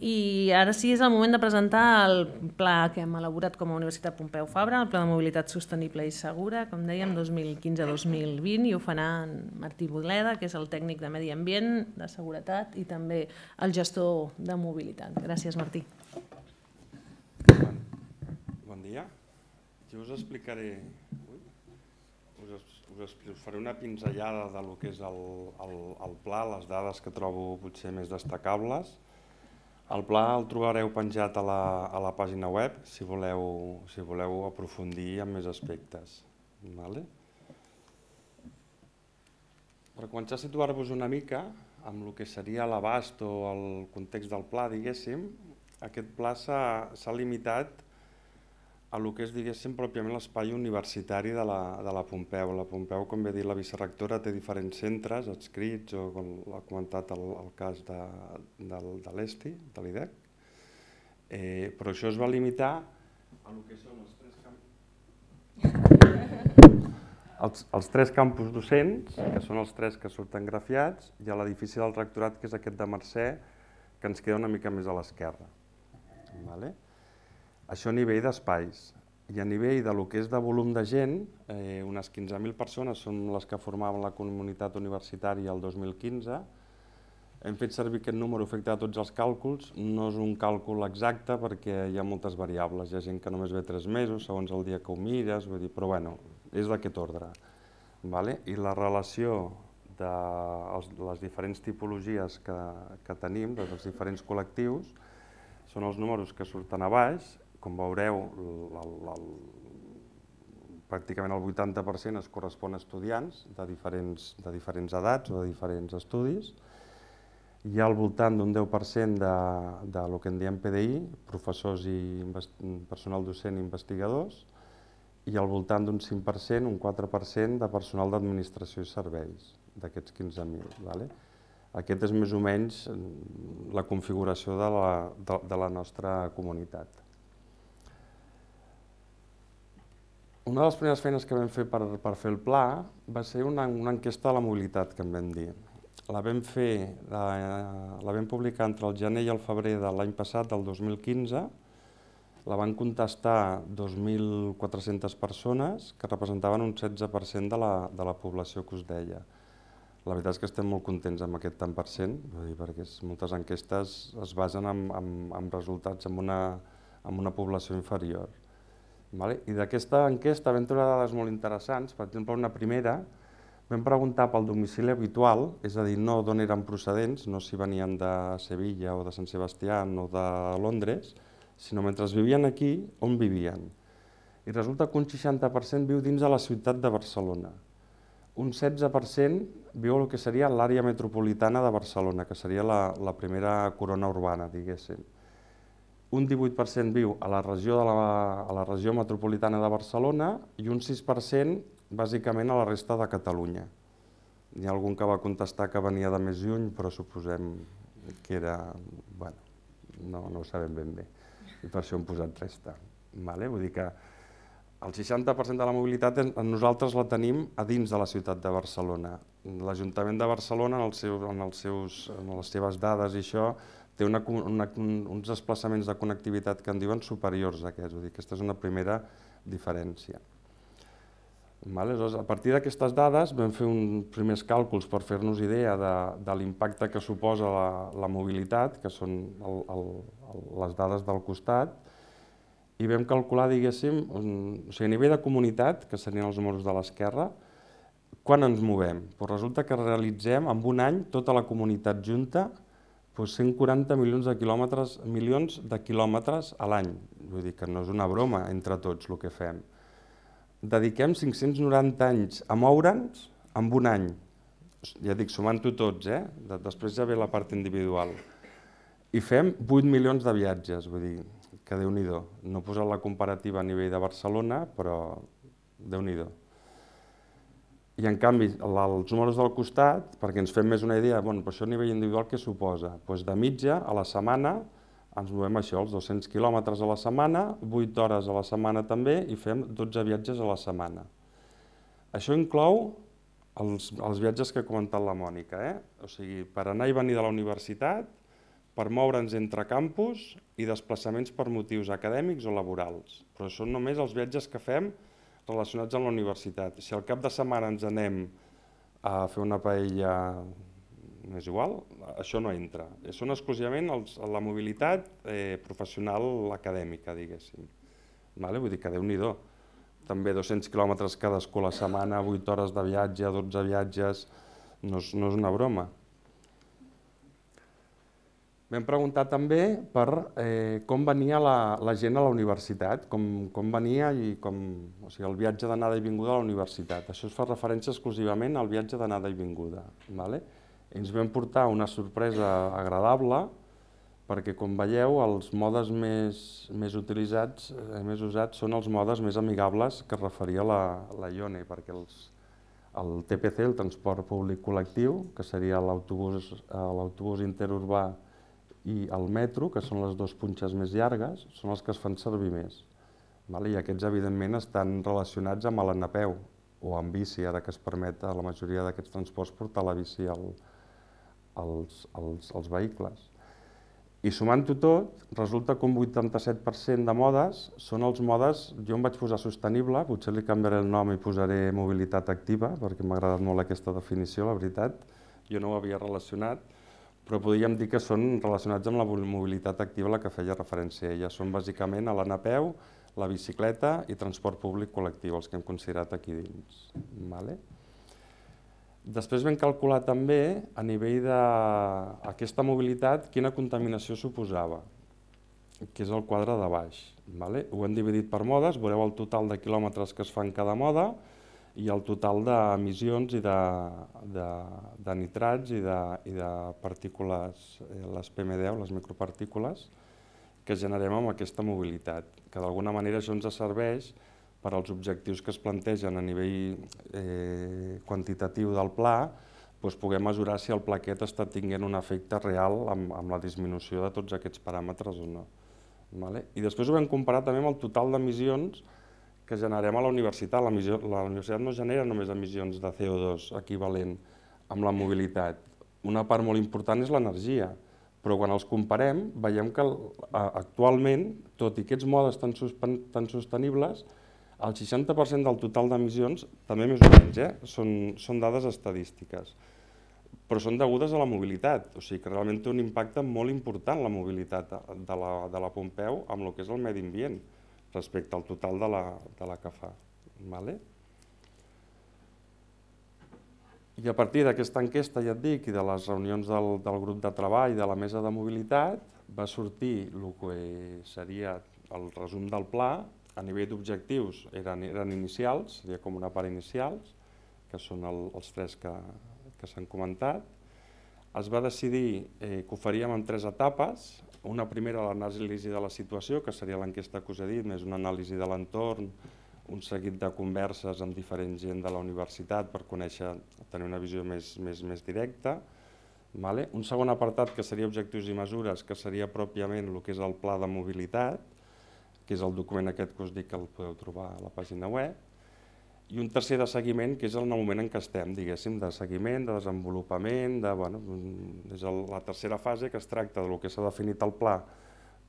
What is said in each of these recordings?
I ara sí és el moment de presentar el pla que hem elaborat com a Universitat Pompeu Fabra, el Pla de Mobilitat Sostenible i Segura, com dèiem, 2015-2020, i ho farà en Martí Bugleda, que és el tècnic de Medi Ambient, de Seguretat i també el gestor de mobilitat. Gràcies, Martí. Bon, dia. Jo us explicaré... Us, us, faré una pinzellada del que és el, el, el pla, les dades que trobo potser més destacables, el pla el trobareu penjat a la, a la pàgina web si voleu, si voleu aprofundir en més aspectes. Vale? Per començar a situar-vos una mica amb el que seria l'abast o el context del pla, diguéssim, aquest pla s'ha limitat a lo que és, diguéssim, pròpiament l'espai universitari de la, de la Pompeu. La Pompeu, com bé dir dit la vicerectora, té diferents centres adscrits, o com ha comentat el, el cas de, de, de l'ESTI, de l'IDEC, eh, però això es va limitar a lo que són els tres campus... Els, els tres campus docents, que són els tres que surten grafiats, i a l'edifici del rectorat, que és aquest de Mercè, que ens queda una mica més a l'esquerra. Vale? Això a nivell d'espais. I a nivell de lo que és de volum de gent, eh, unes 15.000 persones són les que formaven la comunitat universitària el 2015. Hem fet servir aquest número afectat a tots els càlculs. No és un càlcul exacte perquè hi ha moltes variables. Hi ha gent que només ve 3 mesos, segons el dia que ho mires, vull dir, però bueno, és d'aquest ordre. Vale? I la relació de els, les diferents tipologies que, que tenim, dels doncs diferents col·lectius, són els números que surten a baix com veureu, el, el, pràcticament el 80% es correspon a estudiants de diferents, de diferents edats o de diferents estudis. Hi ha al voltant d'un 10% de, de lo que en diem PDI, professors i personal docent i investigadors, i al voltant d'un 5%, un 4% de personal d'administració i serveis, d'aquests 15.000. Vale? Aquest és més o menys mm, la configuració de la, de, de la nostra comunitat. Una de les primeres feines que vam fer per, per fer el pla va ser una, una enquesta de la mobilitat, que en vam dir. La vam fer, la, la vam publicar entre el gener i el febrer de l'any passat, del 2015, la van contestar 2.400 persones que representaven un 16% de la, de la població que us deia. La veritat és que estem molt contents amb aquest tant per cent, perquè moltes enquestes es basen en, en, en resultats amb una, amb una població inferior. Vale? I d'aquesta enquesta vam trobar dades molt interessants. Per exemple, una primera, vam preguntar pel domicili habitual, és a dir, no d'on eren procedents, no si venien de Sevilla o de Sant Sebastià o de Londres, sinó mentre vivien aquí, on vivien. I resulta que un 60% viu dins de la ciutat de Barcelona. Un 16% viu el que seria l'àrea metropolitana de Barcelona, que seria la, la primera corona urbana, diguéssim un 18% viu a la regió, de la, a la regió metropolitana de Barcelona i un 6% bàsicament a la resta de Catalunya. Hi ha algun que va contestar que venia de més lluny, però suposem que era... Bueno, no, no ho sabem ben bé. I per això hem posat resta. Vale? Vull dir que el 60% de la mobilitat nosaltres la tenim a dins de la ciutat de Barcelona. L'Ajuntament de Barcelona, en, el seu, en, els seus, en les seves dades i això, té una, una, uns desplaçaments de connectivitat que en diuen superiors a aquests, vull dir, aquesta és una primera diferència. Vale? doncs a partir d'aquestes dades vam fer uns primers càlculs per fer-nos idea de, de l'impacte que suposa la, la mobilitat, que són el, el, el, les dades del costat, i vam calcular, diguéssim, un, o sigui, a nivell de comunitat, que serien els números de l'esquerra, quan ens movem. Però resulta que realitzem en un any tota la comunitat junta doncs 140 milions de quilòmetres, milions de quilòmetres a l'any. Vull dir que no és una broma entre tots el que fem. Dediquem 590 anys a moure'ns amb un any. Ja dic, sumant-ho tots, eh? Després ja ve la part individual. I fem 8 milions de viatges, vull dir, que déu nhi No he posat la comparativa a nivell de Barcelona, però déu nhi i en canvi els números del costat, perquè ens fem més una idea, bueno, però això a nivell individual què suposa? Doncs de mitja a la setmana ens movem això, els 200 quilòmetres a la setmana, 8 hores a la setmana també, i fem 12 viatges a la setmana. Això inclou els, els viatges que ha comentat la Mònica, eh? o sigui, per anar i venir de la universitat, per moure'ns entre campus i desplaçaments per motius acadèmics o laborals. Però són només els viatges que fem relacionats amb la universitat. Si al cap de setmana ens anem a fer una paella és igual, això no entra. Són exclusivament els, la mobilitat eh, professional acadèmica, diguéssim. Vale? Vull dir que déu nhi També 200 quilòmetres cadascú a la setmana, 8 hores de viatge, 12 viatges, no és, no és una broma. Vam preguntat també per eh, com venia la, la gent a la universitat, com, com venia i com, o sigui, el viatge d'anada i vinguda a la universitat. Això es fa referència exclusivament al viatge d'anada i vinguda. Vale? Ens vam portar una sorpresa agradable, perquè com veieu els modes més, més utilitzats, eh, més usats, són els modes més amigables que es referia la, la Ione, perquè els, el TPC, el transport públic col·lectiu, que seria l'autobús eh, interurbà i el metro, que són les dues punxes més llargues, són els que es fan servir més. Vale? I aquests, evidentment, estan relacionats amb l'anapeu o amb bici, ara que es permet a la majoria d'aquests transports portar la bici al, als, als, als vehicles. I sumant-ho tot, resulta que un 87% de modes són els modes, jo em vaig posar sostenible, potser li canviaré el nom i posaré mobilitat activa, perquè m'ha agradat molt aquesta definició, la veritat, jo no ho havia relacionat, però podríem dir que són relacionats amb la mobilitat activa a la que feia referència ella. Són bàsicament a l'anar a peu, la bicicleta i transport públic col·lectiu, els que hem considerat aquí dins. Vale? Després vam calcular també, a nivell d'aquesta mobilitat, quina contaminació suposava, que és el quadre de baix. Vale? Ho hem dividit per modes, veureu el total de quilòmetres que es fan cada moda, i el total d'emissions i de, de, de nitrats i de, i de partícules, eh, les PM10, les micropartícules, que generem amb aquesta mobilitat, que d'alguna manera això ens serveix per als objectius que es plantegen a nivell eh, quantitatiu del pla, doncs puguem mesurar si el plaquet està tinguent un efecte real amb, amb la disminució de tots aquests paràmetres o no. Vale? I després ho vam comparar també amb el total d'emissions, que generem a la universitat. La, universitat no genera només emissions de CO2 equivalent amb la mobilitat. Una part molt important és l'energia, però quan els comparem veiem que actualment, tot i aquests modes tan, sostenibles, el 60% del total d'emissions, també més o menys, eh, són, són dades estadístiques, però són degudes a la mobilitat, o sigui que realment té un impacte molt important la mobilitat de la, de la Pompeu amb el que és el medi ambient respecte al total de la, de la que fa. Vale? I a partir d'aquesta enquesta, ja et dic, i de les reunions del, del grup de treball de la mesa de mobilitat, va sortir el que seria el resum del pla, a nivell d'objectius eren, eren inicials, seria com una part inicials, que són el, els tres que, que s'han comentat. Es va decidir eh, que ho faríem en tres etapes, una primera, l'anàlisi de la situació, que seria l'enquesta que us he dit, més una anàlisi de l'entorn, un seguit de converses amb diferent gent de la universitat per conèixer, tenir una visió més, més, més directa. Vale? Un segon apartat que seria objectius i mesures, que seria pròpiament el que és el pla de mobilitat, que és el document aquest que us dic que el podeu trobar a la pàgina web i un tercer de seguiment, que és el moment en què estem, diguéssim, de seguiment, de desenvolupament, de, bueno, és el, la tercera fase que es tracta del que s'ha definit el pla,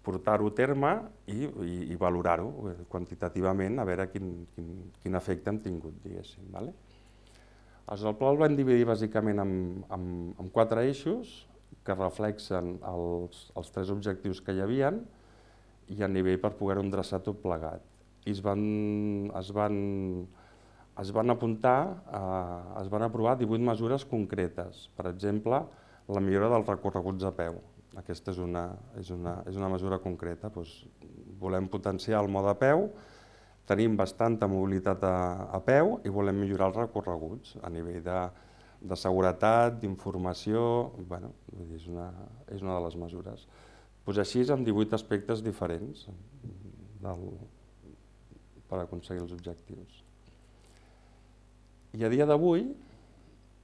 portar-ho a terme i, i, i valorar-ho eh, quantitativament, a veure quin, quin, quin efecte hem tingut, diguéssim. Vale? Aleshores, el pla el vam dividir bàsicament en, en, en quatre eixos que reflexen els, els tres objectius que hi havien i a nivell per poder-ho endreçar tot plegat. I es van, es van es van apuntar, eh, es van aprovar 18 mesures concretes. Per exemple, la millora dels recorreguts a peu. Aquesta és una, és una, és una mesura concreta. Doncs volem potenciar el mode a peu, tenim bastanta mobilitat a, a peu i volem millorar els recorreguts a nivell de, de seguretat, d'informació... Bueno, és, una, és una de les mesures. Doncs així, amb 18 aspectes diferents del, per aconseguir els objectius. I a dia d'avui,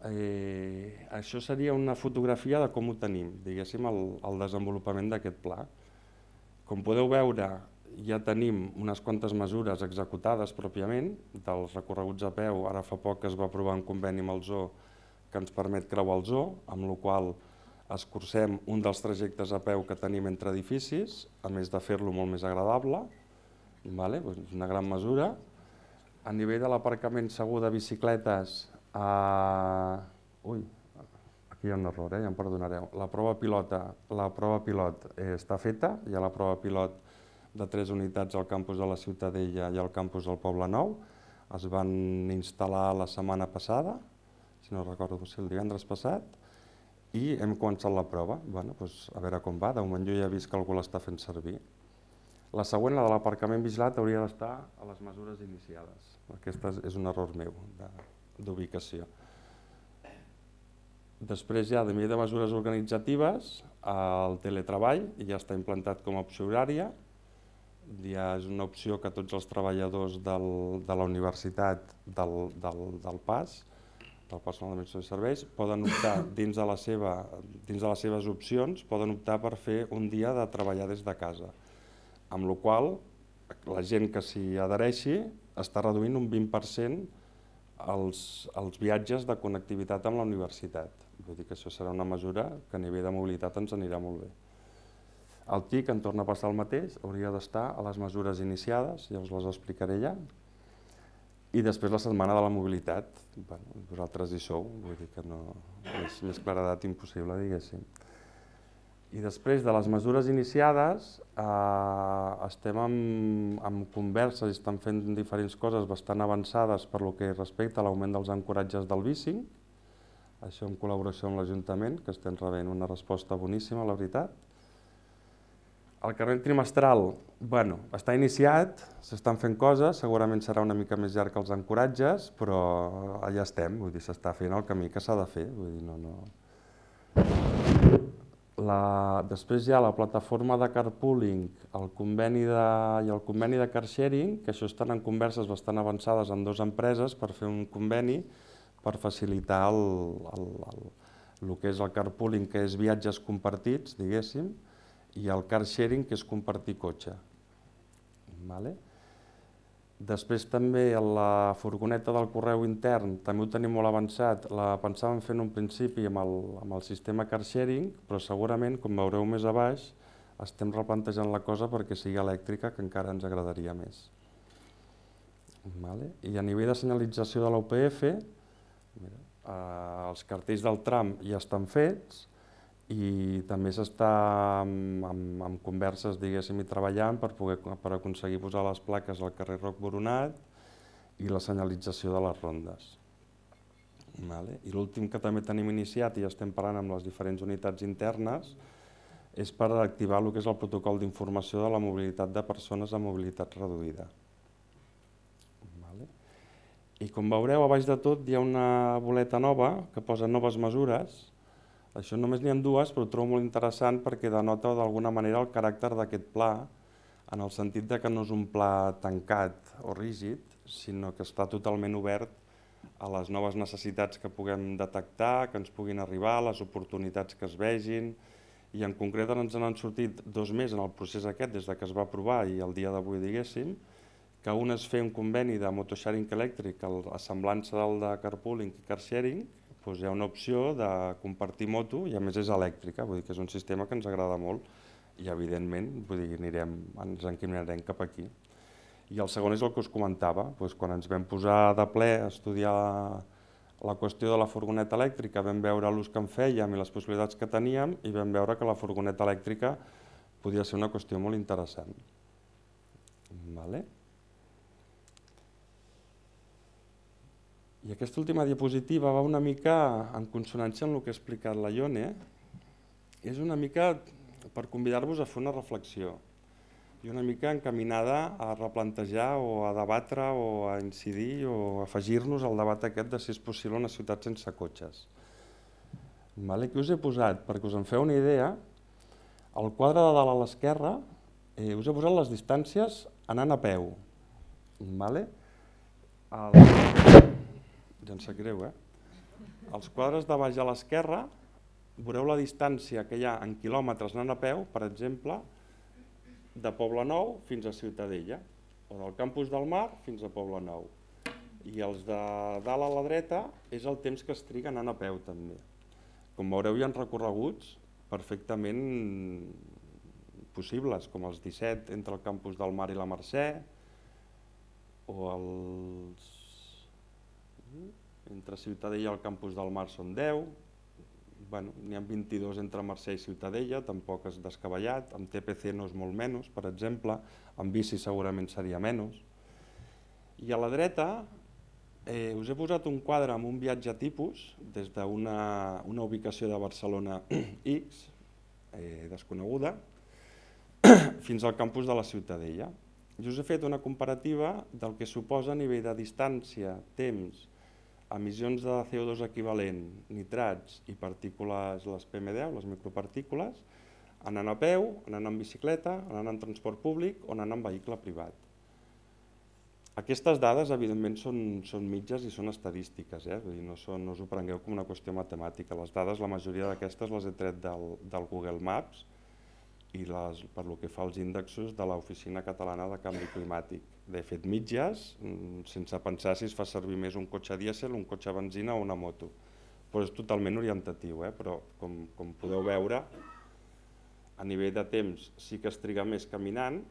eh, això seria una fotografia de com ho tenim, diguéssim, el, el desenvolupament d'aquest pla. Com podeu veure, ja tenim unes quantes mesures executades pròpiament, dels recorreguts a peu, ara fa poc es va aprovar un conveni amb el zoo que ens permet creuar el zoo, amb la qual escurcem un dels trajectes a peu que tenim entre edificis, a més de fer-lo molt més agradable, vale? Pues doncs una gran mesura, a nivell de l'aparcament segur de bicicletes, eh, ui, aquí hi ha un error, eh? ja em perdonareu, la prova pilota, la prova pilot eh, està feta, hi ha la prova pilot de tres unitats al campus de la Ciutadella i al campus del Poble Nou, es van instal·lar la setmana passada, si no recordo si el divendres passat, i hem començat la prova. Bueno, doncs a veure com va, de moment jo ja he vist que algú l'està fent servir. La següent, la de l'aparcament vigilat, hauria d'estar a les mesures iniciades. Aquest és un error meu d'ubicació. Després Després ja, de mida de mesures organitzatives, el teletreball ja està implantat com a opció horària. Ja és una opció que tots els treballadors del, de la universitat del, del, del PAS, del personal d'administració de serveis, poden optar dins de, la seva, dins de les seves opcions, poden optar per fer un dia de treballar des de casa amb la qual la gent que s'hi adhereixi està reduint un 20% els, els viatges de connectivitat amb la universitat. Vull dir que això serà una mesura que a nivell de mobilitat ens anirà molt bé. El TIC en torna a passar el mateix, hauria d'estar a les mesures iniciades, ja us les explicaré ja. I després la setmana de la mobilitat, bueno, vosaltres hi sou, vull dir que no és més claredat impossible, diguéssim. I després de les mesures iniciades, eh, estem amb, amb converses i estan fent diferents coses bastant avançades per lo que respecta a l'augment dels ancoratges del bicing, això en col·laboració amb l'Ajuntament, que estem rebent una resposta boníssima, la veritat. El carrer trimestral, bueno, està iniciat, s'estan fent coses, segurament serà una mica més llarg que els ancoratges, però allà estem, vull dir, s'està fent el camí que s'ha de fer, vull dir, no, no... La, després hi ha la plataforma de carpooling, el conveni de, i el conveni de car sharing, que això estan en converses bastant avançades amb dues empreses per fer un conveni per facilitar el, el, el, el que és el carpooling, que és viatges compartits, diguéssim, i el car sharing, que és compartir cotxe. Vale? Després també la furgoneta del correu intern també ho tenim molt avançat. La pensàvem fer en un principi amb el, amb el sistema car sharing, però segurament, com veureu més a baix, estem replantejant la cosa perquè sigui elèctrica, que encara ens agradaria més. Vale. I a nivell de senyalització de l'UPF, eh, els cartells del tram ja estan fets, i també s'està amb, mm, amb, amb converses, diguéssim, i treballant per, poder, per aconseguir posar les plaques al carrer Roc Boronat i la senyalització de les rondes. Vale? I l'últim que també tenim iniciat i ja estem parlant amb les diferents unitats internes és per activar el que és el protocol d'informació de la mobilitat de persones amb mobilitat reduïda. Vale? I com veureu, a baix de tot hi ha una boleta nova que posa noves mesures això només n'hi ha dues, però ho trobo molt interessant perquè denota d'alguna manera el caràcter d'aquest pla, en el sentit de que no és un pla tancat o rígid, sinó que està totalment obert a les noves necessitats que puguem detectar, que ens puguin arribar, les oportunitats que es vegin, i en concret ens n'han sortit dos més en el procés aquest, des de que es va aprovar i el dia d'avui diguéssim, que un és fer un conveni de motosharing elèctric a semblança del de carpooling i carsharing, doncs hi ha una opció de compartir moto i a més és elèctrica, vull dir que és un sistema que ens agrada molt i evidentment vull dir, anirem, ens encaminarem cap aquí. I el segon és el que us comentava, doncs quan ens vam posar de ple a estudiar la qüestió de la furgoneta elèctrica, vam veure l'ús que en fèiem i les possibilitats que teníem i vam veure que la furgoneta elèctrica podia ser una qüestió molt interessant. Vale? I aquesta última diapositiva va una mica en consonància amb el que ha explicat la Ione. És una mica per convidar-vos a fer una reflexió i una mica encaminada a replantejar o a debatre o a incidir o afegir-nos al debat aquest de si és possible una ciutat sense cotxes. Vale? que us he posat? Perquè us en feu una idea, al quadre de dalt a l'esquerra eh, us he posat les distàncies anant a peu. Vale? El ja doncs em sap greu, eh? Els quadres de baix a l'esquerra, veureu la distància que hi ha en quilòmetres anant a peu, per exemple, de Poble Nou fins a Ciutadella, o del campus del Mar fins a Poble Nou. I els de dalt a la dreta és el temps que es triga anant a peu, també. Com veureu, hi ha recorreguts perfectament possibles, com els 17 entre el campus del Mar i la Mercè, o els entre Ciutadella i el campus del Mar són 10, bueno, n'hi ha 22 entre Mercè i Ciutadella, tampoc és descabellat, amb TPC no és molt menys, per exemple, amb bici segurament seria menys. I a la dreta eh, us he posat un quadre amb un viatge tipus des d'una una ubicació de Barcelona X, eh, desconeguda, fins al campus de la Ciutadella. Jo us he fet una comparativa del que suposa a nivell de distància, temps, temps, emissions de CO2 equivalent, nitrats i partícules, les PM10, les micropartícules, anant a peu, anant en bicicleta, anant en transport públic o anant en vehicle privat. Aquestes dades, evidentment, són, són mitges i són estadístiques, eh? Vull dir, no, són, no us ho prengueu com una qüestió matemàtica. Les dades, la majoria d'aquestes, les he tret del, del Google Maps i les, per lo que fa als índexos de l'Oficina Catalana de Canvi Climàtic he fet mitges mm, sense pensar si es fa servir més un cotxe dièsel, un cotxe benzina o una moto. Però és totalment orientatiu, eh? però com, com podeu veure, a nivell de temps sí que es triga més caminant,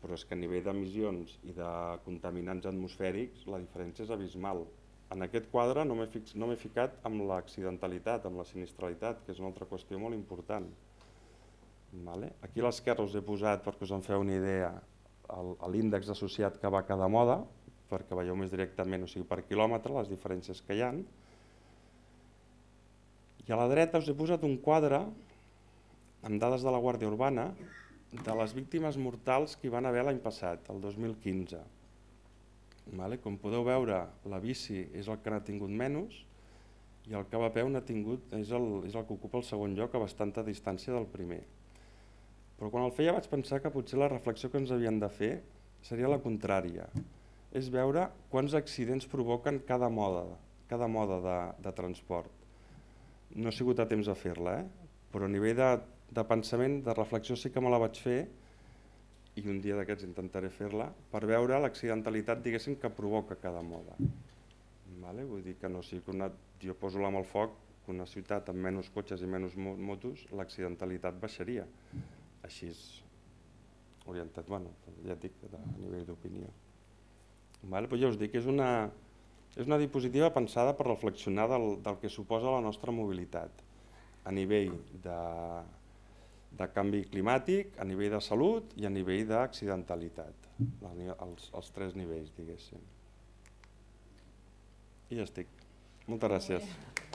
però és que a nivell d'emissions i de contaminants atmosfèrics la diferència és abismal. En aquest quadre no m'he no ficat amb l'accidentalitat, amb la sinistralitat, que és una altra qüestió molt important. Vale? Aquí a l'esquerra us he posat, perquè us en feu una idea, l'índex associat que va cada moda, perquè veieu més directament, o sigui, per quilòmetre, les diferències que hi han. I a la dreta us he posat un quadre amb dades de la Guàrdia Urbana de les víctimes mortals que hi van haver l'any passat, el 2015. Vale? Com podeu veure, la bici és el que n'ha tingut menys i el que va a peu n'ha tingut, és el, és el que ocupa el segon lloc a bastanta distància del primer. Però quan el feia vaig pensar que potser la reflexió que ens havien de fer seria la contrària. És veure quants accidents provoquen cada mode, cada mode de, de transport. No he sigut a temps de fer-la, eh? però a nivell de, de pensament, de reflexió, sí que me la vaig fer i un dia d'aquests intentaré fer-la, per veure l'accidentalitat, diguéssim, que provoca cada moda. Vale? Vull dir que no sigui que una, jo poso la al foc, que una ciutat amb menys cotxes i menys motos, l'accidentalitat baixaria així orientat, bueno, ja et dic, a nivell d'opinió. Vale? Però ja us dic, és una, és una diapositiva pensada per reflexionar del, del que suposa la nostra mobilitat a nivell de, de canvi climàtic, a nivell de salut i a nivell d'accidentalitat, els, els tres nivells, diguéssim. I ja estic. Moltes gràcies.